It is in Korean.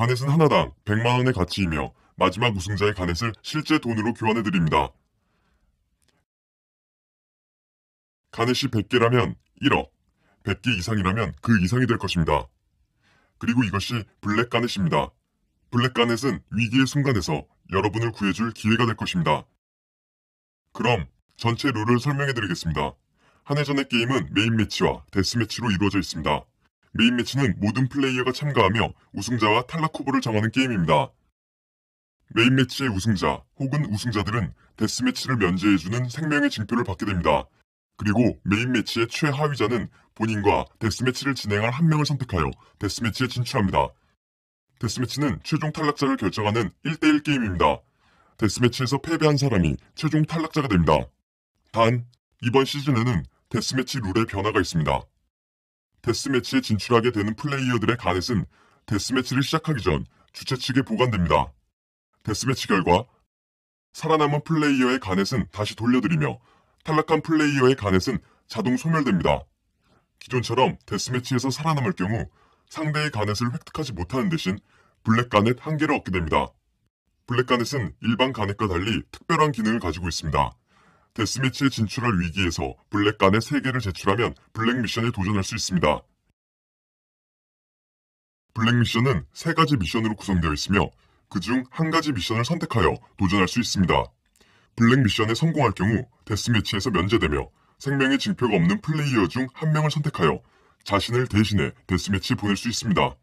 가넷은 하나당 100만원의 가치이며 마지막 우승자의 가넷을 실제 돈으로 교환해드립니다. 가넷이 100개라면 1억, 100개 이상이라면 그 이상이 될 것입니다. 그리고 이것이 블랙 가넷입니다. 블랙 가넷은 위기의 순간에서 여러분을 구해줄 기회가 될 것입니다. 그럼 전체 룰을 설명해드리겠습니다. 한해 전의 게임은 메인 매치와 데스 매치로 이루어져 있습니다. 메인 매치는 모든 플레이어가 참가하며 우승자와 탈락 후보를 정하는 게임입니다. 메인 매치의 우승자 혹은 우승자들은 데스매치를 면제해주는 생명의 징표를 받게 됩니다. 그리고 메인 매치의 최하위자는 본인과 데스매치를 진행할 한 명을 선택하여 데스매치에 진출합니다. 데스매치는 최종 탈락자를 결정하는 1대1 게임입니다. 데스매치에서 패배한 사람이 최종 탈락자가 됩니다. 단, 이번 시즌에는 데스매치 룰에 변화가 있습니다. 데스매치에 진출하게 되는 플레이어들의 가넷은 데스매치를 시작하기 전 주최 측에 보관됩니다. 데스매치 결과 살아남은 플레이어의 가넷은 다시 돌려드리며 탈락한 플레이어의 가넷은 자동 소멸됩니다. 기존처럼 데스매치에서 살아남을 경우 상대의 가넷을 획득하지 못하는 대신 블랙 가넷 한 개를 얻게 됩니다. 블랙 가넷은 일반 가넷과 달리 특별한 기능을 가지고 있습니다. 데스매치에 그 진출할 위기에서 블랙간의 세계를 제출하면 블랙미션에 도전할 수 있습니다. 블랙미션은 세 가지 미션으로 구성되어 있으며 그 중 한 가지 미션을 선택하여 도전할 수 있습니다. 블랙미션에 성공할 경우 데스매치에서 면제되며 생명의 징표가 없는 플레이어 중 한 명을 선택하여 자신을 대신해 데스매치 보낼 수 있습니다.